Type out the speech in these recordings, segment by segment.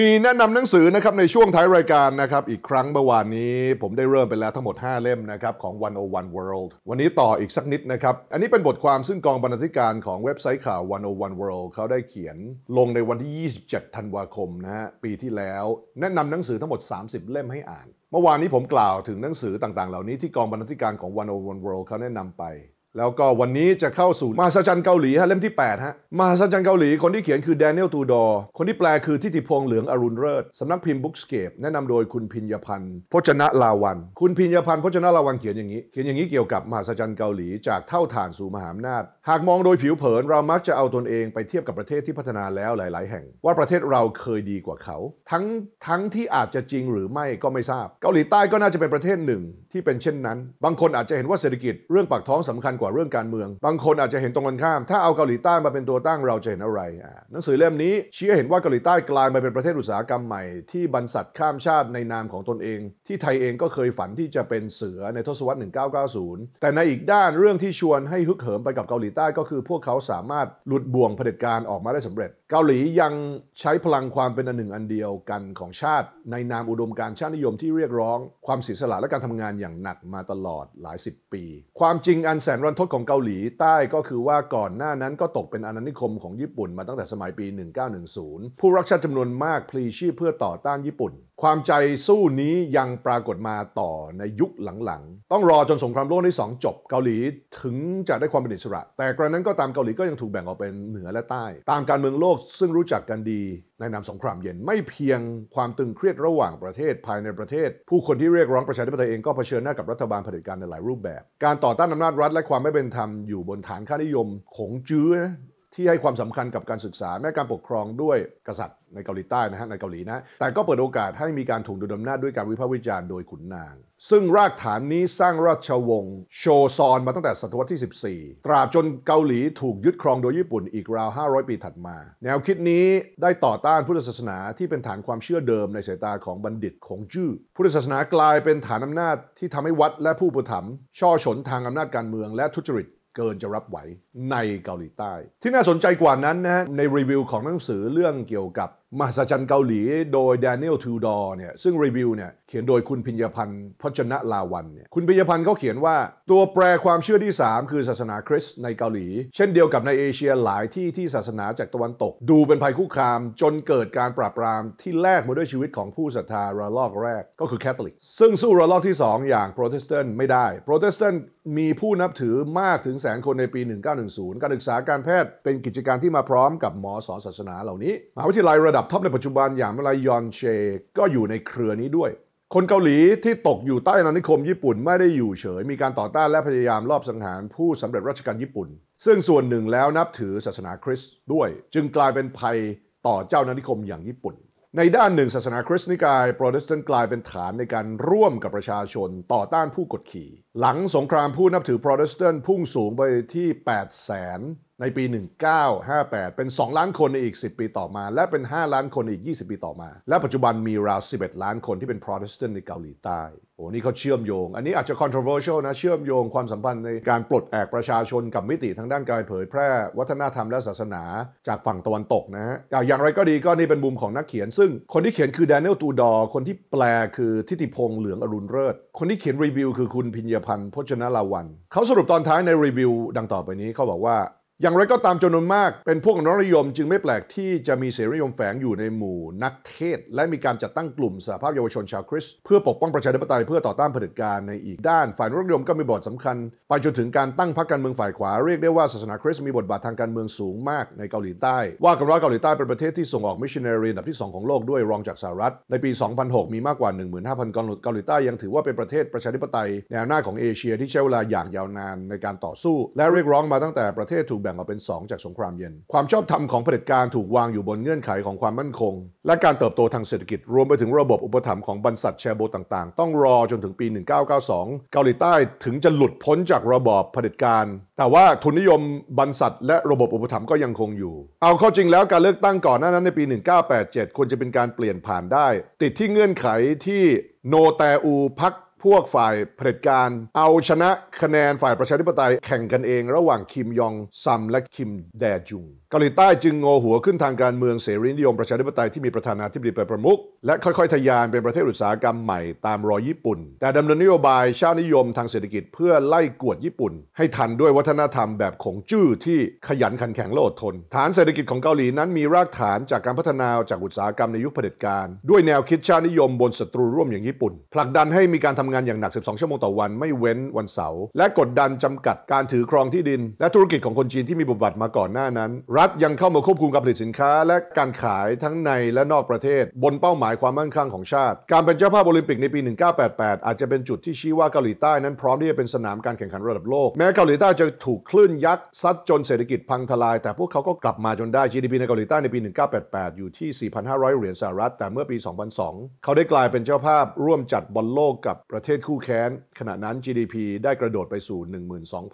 มีแนะนำหนังสือนะครับในช่วงท้ายรายการนะครับอีกครั้งเมื่อวานนี้ ผมได้เริ่มไปแล้วทั้งหมด 5 เล่มนะครับของ 101 World วันนี้ต่ออีกสักนิดนะครับอันนี้เป็นบทความซึ่งกองบรรณาธิการของเว็บไซต์ข่าว 101 World เขาได้เขียนลงในวันที่ 27ธันวาคมนะฮะปีที่แล้ว แนะนำหนังสือทั้งหมด 30 เล่มให้อ่าน เมื่อวานนี้ผมกล่าวถึงหนังสือต่างๆ เหล่านี้ที่กองบรรณาธิการของ 101 World เขาแนะนำไปแล้วก็วันนี้จะเข้าสู่มาสจันเกาหลีฮะเล่มที่8ฮะมาสจันเกาหลีคนที่เขียนคือแดเนียลตูดอคนที่แปลคือทิติพงษ์เหลืองอรุณเริศสำนักพิมพ์บุ๊กสเกปแนะนำโดยคุณพิญญพันธ์พจนะลาวันคุณพิญญพันธ์พจนะลาวันเขียนอย่างนี้เขียนอย่างนี้เกี่ยวกับมหัศจรนเกาหลีจากเท่าฐานสู่มหาอำนาจหากมองโดยผิวเผินเรามักจะเอาตนเองไปเทียบกับประเทศที่พัฒนาแล้วหลาย ๆ แห่งว่าประเทศเราเคยดีกว่าเขาทั้งทั้งที่อาจจะจริงหรือไม่ก็ไม่ทราบเกาหลีใต้ก็น่าจะเป็นประเทศหนึ่ง ที่เป็นเช่นนั้น บางคนอาจจะเห็นว่าเศรษฐกิจ เรื่องปากท้องสำคัญกว่าว่าเรื่องการเมืองบางคนอาจจะเห็นตรงกันข้าม ถ้าเอาเกาหลีใต้มาเป็นตัวตั้งเราจะเห็นอะไร หนังสือเล่มนี้ชี้เห็นว่าเกาหลีใต้กลายมาเป็นประเทศอุตสาหกรรมใหม่ที่บรรษัทข้ามชาติในนามของตนเอง ที่ไทยเองก็เคยฝันที่จะเป็นเสือในทศวรรษ1990 แต่ในอีกด้านเรื่องที่ชวนให้ฮึกเหิมไปกับเกาหลีใต้ ก็คือพวกเขาสามารถหลุดบ่วงเผด็จการออกมาได้สำเร็จ เกาหลียังใช้พลังความเป็นอันหนึ่งอันเดียวกันของชาติในนามอุดมการชาตินิยมที่เรียกร้องความเสียสละและการทำงานอย่างหนักมาตลอดหลายสิบปี ความจริงอันแสนรันทดของเกาหลีใต้ก็คือว่าก่อนหน้านั้นก็ตกเป็นอาณานิคมของญี่ปุ่นมาตั้งแต่สมัยปี 1910 ผู้รักชาติจำนวนมากพลีชีพเพื่อต่อต้านญี่ปุ่นความใจสู้นี้ยังปรากฏมาต่อในยุคหลังๆ ต้องรอจนสงครามโลกที่สองจบเกาหลีถึงจะได้ความเป็นอิสระ แต่กระนั้นก็ตามเกาหลีก็ยังถูกแบ่งออกเป็นเหนือและใต้ ตามการเมืองโลกซึ่งรู้จักกันดี ในนามสงครามเย็นไม่เพียงความตึงเครียดระหว่างประเทศภายในประเทศ ผู้คนที่เรียกร้องประชาธิปไตยเองก็เผชิญหน้ากับรัฐบาลเผด็จการในหลายรูปแบบการต่อต้านอำนาจรัฐ และความไม่เป็นธรรมอยู่บนฐานค่านิยมของจื้อที่ให้ความสำคัญกับการศึกษา แม้การปกครองด้วยกษัตริย์ในเกาหลีใต้นะฮะในเกาหลีนะ แต่ก็เปิดโอกาสให้มีการถูกดูดอำนาจด้วยการวิพากษ์วิจารณ์โดยขุนนาง ซึ่งรากฐานนี้สร้างราชวงศ์โชซอนมาตั้งแต่ศตวรรษที่ 14 ตราบจนเกาหลีถูกยึดครองโดยญี่ปุ่นอีกราว 500 ปีถัดมา แนวคิดนี้ได้ต่อต้านพุทธศาสนาที่เป็นฐานความเชื่อเดิมในสายตาของบัณฑิตของจื้อพุทธศาสนากลายเป็นฐานอำนาจที่ทำให้วัดและผู้ปุถัมช่อฉนทางอำนาจการเมืองและทุจริตเกินจะรับไหวในเกาหลีใต้ ที่น่าสนใจกว่านั้นนะในรีวิวของหนังสือเรื่องเกี่ยวกับมหัศจรรย์เกาหลีโดยแดเนียลทูดอร์เนี่ยซึ่งรีวิวเนี่ยเขียนโดยคุณพิญญพันธ์พจนะลาวันเนี่ยคุณพิญญพันธ์เขาเขียนว่า ตัวแปรความเชื่อที่ 3 คือศาสนาคริสต์ในเกาหลี เช่นเดียวกับในเอเชียหลายที่ที่ศาสนาจากตะวันตก ดูเป็นภัยคุกคามจนเกิดการปราบปรามที่แลกมาด้วยชีวิตของผู้ศรัทธาระลอกแรกก็คือแคทอลิกซึ่งสู้ระลอกที่ 2 อย่างโปรเตสแตนต์ไม่ได้โปรเตสแตนต์มีผู้นับถือมากถึงแสนคนในปี 1910 การศึกษาการแพทย์เป็นกิจการที่มาพร้อมกับหมอสอนศาสนาเหล่านี้มหาวิทยาลัยระดับท็อปในปัจจุบันอย่างมลายอนเชก็อยู่ในเครือนี้ด้วย คนเกาหลีที่ตกอยู่ใต้อาานิคมญี่ปุ่นไม่ได้อยู่เฉยมีการต่อต้านและพยายามลอบสังหารผู้สำเร็จราชการญี่ปุ่น ซึ่งส่วนหนึ่งแล้วนับถือศาสนาคริสต์ด้วย จึงกลายเป็นภัยต่อเจ้าอาานิคมอย่างญี่ปุ่น ในด้านหนึ่ง ศาสนาคริสต์นิกายโปรเตสแตนต์กลายเป็นฐานในการร่วมกับประชาชนต่อต้านผู้กดขี่หลังสงครามผู้นับถือโปรเตสแตนต์พุ่งสูงไปที่8 0 0 0 0ในปี 1958 เป็น 2 ล้านคนในอีก 10 ปีต่อมา และเป็น 5 ล้านคนอีก 20 ปีต่อมา และปัจจุบันมีราว 11 ล้านคนที่เป็นโปรเตสแตนต์ในเกาหลีใต้ โอ้นี่เขาเชื่อมโยง อันนี้อาจจะ controversial นะ เชื่อมโยงความสัมพันธ์ในการปลดแอกประชาชนกับมิติทางด้านการเผยแพร่วัฒนธรรมและศาสนา จากฝั่งตะวันตกนะฮะอย่างไรก็ดีก็นี่เป็นมุมของนักเขียน ซึ่งคนที่เขียนคือแดเนียลตูดอคนที่แปล คือทิติพงษ์ เหลืองอรุณเริศคนที่เขียนรีวิวคือ คุณพิญญพันธ์พจนลาวันเขาสรุปตอนท้ายในรีวิว ดังต่อไปนี้เขาบอกว่าอย่างไรก็ตามจำนวนมาก เป็นพวกนริยมจึงไม่แปลกที่จะมีเสรีนิยมแฝงอยู่ในหมู่ นักเทศ และมีการจัดตั้งกลุ่มสหภาพเยาวชนชาวคริสต์เพื่อปกป้องประชาธิปไตยเพื่อต่อต้านเผด็จการในอีกด้าน ฝ่ายนริยมก็มีบทสำคัญ ไปจนถึงการตั้งพรรคการเมืองฝ่ายขวา เรียกได้ว่าศาสนาคริสต์มีบทบาททางการเมืองสูงมากในเกาหลีใต้ ว่ากันว่าเกาหลีใต้เป็นประเทศที่ส่งออกมิชชันนารีอันดับที่ 2 ของโลกด้วยรองจากสหรัฐ ในปี 2006 มีมากกว่า 15,000กองเกาหลีใต้ยังถือว่าเป็นประเทศประชาธิปไตยแนวหน้าของเอเชียที่ใช้เวลาอย่างยาวนานในการต่อสู้ และเรียกร้องมาตั้งแต่ประเทศถูกบ่งออกเป็น2จากสงครามเย็นความชอบธรรมของเผด็จการถูกวางอยู่บนเงื่อนไขของความมั่นคง และการเติบโตทางเศรษฐกิจรวมไปถึงระบบอุปถัมภ์ของบรรษัทแชโบต่างๆต้องรอจนถึงปี 1992 เกาหลีใต้ถึงจะหลุดพ้นจากระบอบเผด็จการแต่ว่าทุนนิยมบรรษัทและระบบอุปถัมภ์ก็ยังคงอยู่ เอาเข้าจริงแล้วการเลือกตั้งก่อนหน้านั้นในปี 1987 ควรจะเป็นการเปลี่ยนผ่านได้ ติดที่เงื่อนไขที่โนแตอูพักพวกฝ่ายเผด็จการ เอาชนะคะแนนฝ่ายประชาธิปไตยแข่งกันเองระหว่างคิมยองซัมและคิมแดจุงเกาหลีใต้จึงงอหัวขึ้นทางการเมืองเสรีนิยมประชาธิปไตยที่มีประธานาธิบดีเป็นประมุขและค่อยๆทะยานเป็นประเทศอุตสาหกรรมใหม่ตามรอยญี่ปุ่น แต่ดำเนินนโยบายชาตินิยมทางเศรษฐกิจเพื่อไล่กวดญี่ปุ่นให้ทันด้วยวัฒนธรรมแบบของจื้อที่ขยันขันแข็งและอดทน ฐานเศรษฐกิจของเกาหลีนั้นมีรากฐานจากการพัฒนาจากอุตสาหกรรมในยุคเผด็จการด้วยแนวคิดชาตินิยมบนศัตรูร่วมอย่างญี่ปุ่นผลักดันให้มีการทำงานอย่างหนัก 12 ชั่วโมงต่อวันไม่เว้นวันเสาร์และกดดันจำกัดการถือครองที่ดินและธุรกิจของคนจีนที่มีบทบาทมาก่อนหน้านั้นรัฐยังเข้ามาควบคุมการผลิตสินค้า และการขายทั้งในและนอกประเทศบนเป้าหมายความมั่งคั่งของชาติ การเป็นเจ้าภาพโอลิมปิกในปี 1988 อาจจะเป็นจุดที่ชี้ว่าเกาหลีใต้ นั้นพร้อมที่จะเป็นสนามการแข่งขันระดับโลกแม้เกาหลีใต้จะถูกคลื่นยักษ์ซัดจนเศรษฐกิจพังทลาย แต่พวกเขาก็กลับมาจนได้ GDP ในเกาหลีใต้ในปี 1988 อยู่ที่ 4,500 เหรียญสหรัฐ แต่เมื่อปี 2002 เขาได้กลายเป็นเจ้าภาพร่วมจัดบอลโลกกับประเทศคู่แข้นขณะนั้น GDP ได้กระโดดไปสู่ 12,000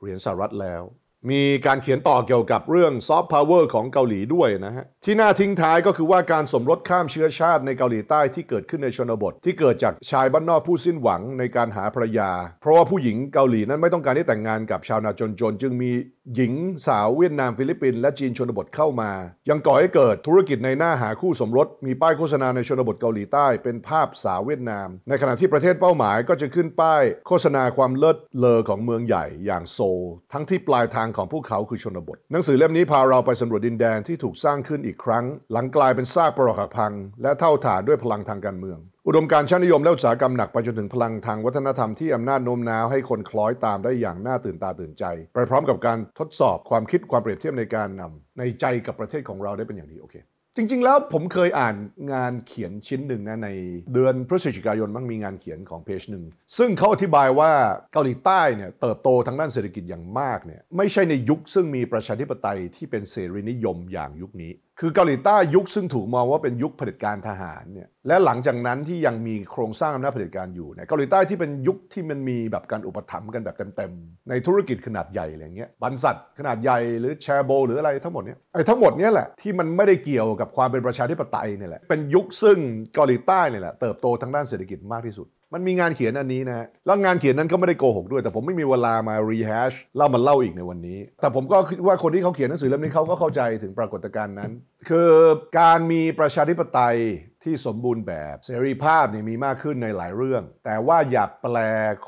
เหรียญสหรัฐแล้วมีการเขียนต่อเกี่ยวกับเรื่องซอฟต์พาวเวอร์ของเกาหลีด้วยนะฮะ ที่น่าทิ้งท้ายก็คือว่าการสมรสข้ามเชื้อชาติในเกาหลีใต้ที่เกิดขึ้นในชนบทที่เกิดจากชายบ้านนอกผู้สิ้นหวังในการหาภรรยา เพราะว่าผู้หญิงเกาหลีนั้นไม่ต้องการที่แต่งงานกับชาวนาจนจน จึงมีหญิงสาวเวียดนามฟิลิปปินส์และจีนชนบทเข้ามายังก่อให้เกิดธุรกิจในหน้าหาคู่สมรสมีป้ายโฆษณาในชนบทเกาหลีใต้เป็นภาพสาวเวียดนาม ในขณะที่ประเทศเป้าหมายก็จะขึ้นป้ายโฆษณาความเลิศเลอของเมืองใหญ่อย่างโซลทั้งที่ปลายทางของพวกเขาคือชนบทหนังสือเล่มนี้พาเราไปสำรวจดินแดนที่ถูกสร้างขึ้นอีกครั้ง หลังกลายเป็นซากปรักหักพัง และเท่าฐานด้วยพลังทางการเมือง อุดมการชาตินิยมและอุตสาหกรรมหนัก ไปจนถึงพลังทางวัฒนธรรมที่อำนาจโน้มน้าวให้คนคล้อยตามได้อย่างน่าตื่นตาตื่นใจ ไปพร้อมกับการทดสอบความคิดความเปรียบเทียบในการนำในใจกับประเทศของเราได้เป็นอย่างดีโอเคจริง ๆ แล้วผมเคยอ่านงานเขียนชิ้นหนึ่งนะในเดือนพฤศจิกายนมังมีงานเขียนของเพจหนึ่ง ซึ่งเขาอธิบายว่าเกาหลีใต้เนี่ยเติบโตทางด้านเศรษฐกิจอย่างมากเนี่ยไม่ใช่ในยุคซึ่งมีประชาธิปไตยที่เป็นเสรีนิยมอย่างยุคนี้คือเกาหลีใต้ยุคซึ่งถูกมองว่าเป็นยุคเผด็จการทหารเนี่ยและหลังจากนั้นที่ยังมีโครงสร้างอำนาจเผด็จการอยู่เนี่ยเกาหลีใต้ที่เป็นยุคที่มันมีแบบการอุปถัมภ์กันแบบเต็มๆในธุรกิจขนาดใหญ่อะไรเงี้ยบรรษัทขนาดใหญ่หรือแชโบหรืออะไรทั้งหมดเนี่ยไอ้ทั้งหมดเนี่ยแหละที่มันไม่ได้เกี่ยวกับความเป็นประชาธิปไตยเนี่ยแหละเป็นยุคซึ่งเกาหลีใต้เนี่ยแหละเติบโตทางด้านเศรษฐกิจมากที่สุดมันมีงานเขียนอันนี้นะแล้วงานเขียนนั้นก็ไม่ได้โกหกด้วย แต่ผมไม่มีเวลามา rehash เล่ามันเล่าอีกในวันนี้ แต่ผมก็คิดว่าคนที่เขาเขียนหนังสือเล่มนี้เขาก็เข้าใจถึงปรากฏการณ์นั้นคือการมีประชาธิปไตยที่สมบูรณ์แบบเสรีภาพนี่มีมากขึ้นในหลายเรื่องแต่ว่าอย่าแปล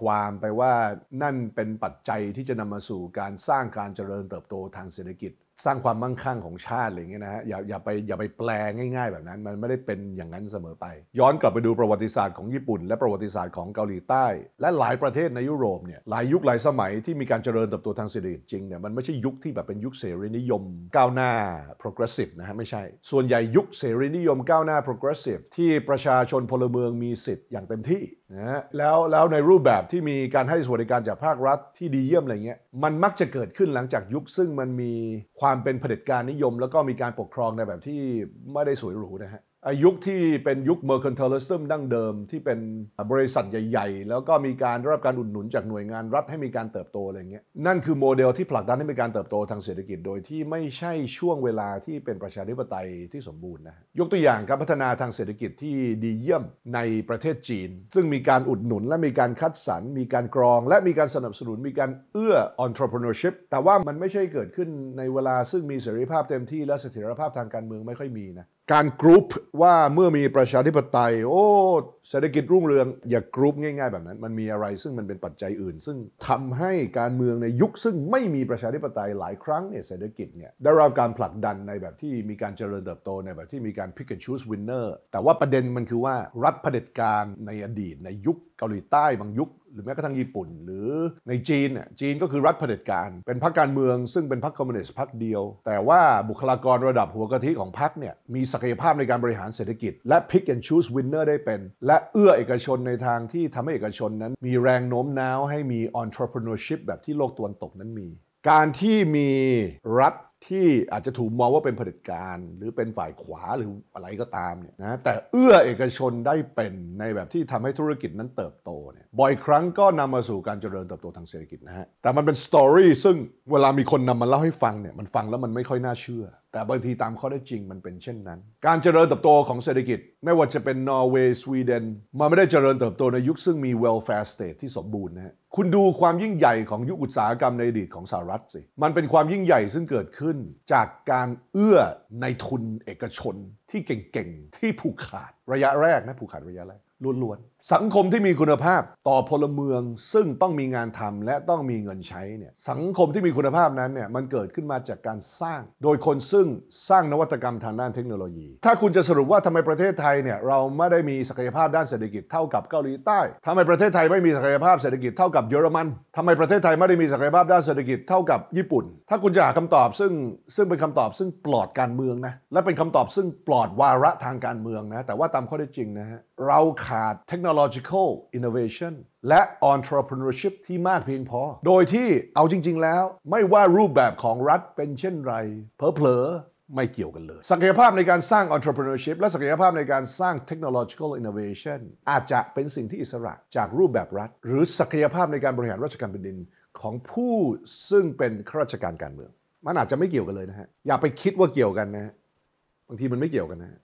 ความไปว่านั่นเป็นปัจจัยที่จะนำมาสู่การสร้างการเจริญเติบโตทางเศรษฐกิจสร้างความมั่งคั่งของชาติอะไรเงี้ยนะฮะอย่าอย่าไปอย่าไปแปลง่าย ๆ แบบนั้นมันไม่ได้เป็นอย่างนั้นเสมอไป ย้อนกลับไปดูประวัติศาสตร์ของญี่ปุ่น และประวัติศาสตร์ของเกาหลีใต้ และหลายประเทศในยุโรปเนี่ยหลายยุคหลายสมัยที่มีการเจริญเติบโตทางเศรษฐกิจจริงเนี่ยมันไม่ใช่ยุคที่แบบเป็นยุคเสรีนิยมก้าวหน้า progressive นะฮะไม่ใช่ ส่วนใหญ่ยุคเสรีนิยมก้าวหน้า progressive ที่ประชาชนพลเมืองมีสิทธิ์อย่างเต็มที่นะะแล้วแล้วในรูปแบบที่มีการให้สวัสดิการจากภาครัฐที่ดีเยี่ยมอะไรเงี้ยมันมักจะเกิดขึ้นหลังจากยุค ซึ่งมันมีความความเป็นเผด็จการนิยมแล้วก็มีการปกครองในแบบที่ไม่ได้สวยหรูนะฮะยุคที่เป็นยุค mercantilism ดั้งเดิมที่เป็นบริษัทใหญ่ๆ แล้วก็มีการได้รับการอุดหนุนจากหน่วยงานรัฐให้มีการเติบโตอะไรเงี้ยนั่นคือโมเดลที่ผลักดันให้มีการเติบโตทางเศรษฐกิจโดยที่ไม่ใช่ช่วงเวลาที่เป็นประชาธิปไตยที่สมบูรณ์นะยกตัวอย่างการพัฒนาทางเศรษฐกิจที่ดีเยี่ยมในประเทศจีน ซึ่งมีการอุดหนุนและมีการคัดสรรมีการกรองและมีการสนับสนุนมีการเอื้อ entrepreneurship แต่ว่ามันไม่ใช่เกิดขึ้นในเวลาซึ่งมีเสรีภาพเต็มที่และเสถียรภาพทางการเมืองไม่ค่อยมีนะการกรุ๊ปว่าเมื่อมีประชาธิปไตยโอ้เศรษฐกิจรุ่งเรืองอย่ากรุ๊ปง่ายๆ แบบนั้น มันมีอะไรซึ่งมันเป็นปัจจัยอื่น ซึ่งทำให้การเมืองในยุคซึ่งไม่มีประชาธิปไตยหลายครั้งเนี่ยเศรษฐกิจเนี่ยได้รับการผลักดันในแบบที่มีการเจริญเติบโตในแบบที่มีการ pick and choose winner แต่ว่าประเด็นมันคือว่ารัฐเผด็จการในอดีตในยุคเกาหลีใต้บางยุคหรือแม้กระทั่งญี่ปุ่นหรือในจีนเนี่ยจีนก็คือรัฐเผด็จการ เป็นพรรคการเมืองซึ่งเป็นพรรคคอมมิวนิสต์พรรคเดียว แต่ว่าบุคลากรระดับหัวกะทิของพรรคเนี่ยมีศักยภาพในการบริหารเศรษฐกิจ และ pick and choose winner ได้เป็น และเอื้อเอกชนในทางที่ทำให้เอกชนนั้น มีแรงโน้มน้าวให้มี entrepreneurship แบบที่โลกตะวันตกนั้นมี การที่มีรัฐที่อาจจะถูกมองว่าเป็นเผด็จการ หรือเป็นฝ่ายขวาหรืออะไรก็ตามเนี่ยนะแต่เอื้อเอกชนได้เป็นในแบบที่ทำให้ธุรกิจนั้นเติบโตเนี่ยบ่อยครั้งก็นำมาสู่การเจริญเติบโตทางเศรษฐกิจนะฮะ แต่มันเป็นสตอรี่ซึ่งเวลามีคนนำมาเล่าให้ฟังเนี่ยมันฟังแล้วมันไม่ค่อยน่าเชื่อแต่บางทีตามข้อได้จริงมันเป็นเช่นนั้น การเจริญเติบโตของเศรษฐกิจ ไม่ว่าจะเป็นนอร์เวย์สวีเดน มันไม่ได้เจริญเติบโตในยุคซึ่งมี welfare state ที่สมบูรณ์นะฮะคุณดูความยิ่งใหญ่ของยุคอุตสาหกรรมในอดีตของสหรัฐสิ มันเป็นความยิ่งใหญ่ซึ่งเกิดขึ้น จากการเอื้อในทุนเอกชนที่เก่งๆ ที่ผูกขาดระยะแรกนะผูกขาดระยะแรกล้วนๆสังคมที่มีคุณภาพต่อพลเมืองซึ่งต้องมีงานทำและต้องมีเงินใช้เนี่ยสังคมที่มีคุณภาพนั้นเนี่ยมันเกิดขึ้นมาจากการสร้าง โดยคนซึ่งสร้างนวัตกรรมทางด้านเทคโนโลยี ถ้าคุณจะสรุปว่าทำไมประเทศไทยเนี่ยเราไม่ได้มีศักยภาพด้านเศรษฐกิจเท่ากับเกาหลีใต้ทำาไมประเทศไทยไม่มีศักยภาพเศรษฐกิจเท่ากับเยอรมัน ทำไมประเทศไทยไม่ได้มีศักยภาพด้านเศรษฐกิจเท่ากับญี่ปุ่น ถ้าคุณจะหาคำตอบซึ่งซึ่งเป็นคำตอบซึ่งปลอดการเมืองนะและเป็นคำตอบซึ่งปลอดอดวาระทางการเมืองนะ แต่ว่าตามข้อได้จริงนะฮะเราขาด technological innovation และ entrepreneurship ที่มากเพียงพอ โดยที่เอาจริง ๆ แล้วไม่ว่ารูปแบบของรัฐเป็นเช่นไรเพลอไม่เกี่ยวกันเลยศักยภาพในการสร้าง entrepreneurship และศักยภาพในการสร้าง technological innovation อาจจะเป็นสิ่งที่อิสระจากรูปแบบรัฐ หรือศักยภาพในการบริหารราชการแผ่นดิน ของผู้ซึ่งเป็นข้าราชการการเมืองมันอาจจะไม่เกี่ยวกันเลยนะฮะอย่าไปคิดว่าเกี่ยวกันนะฮะบางทีมันไม่เกี่ยวกันนะ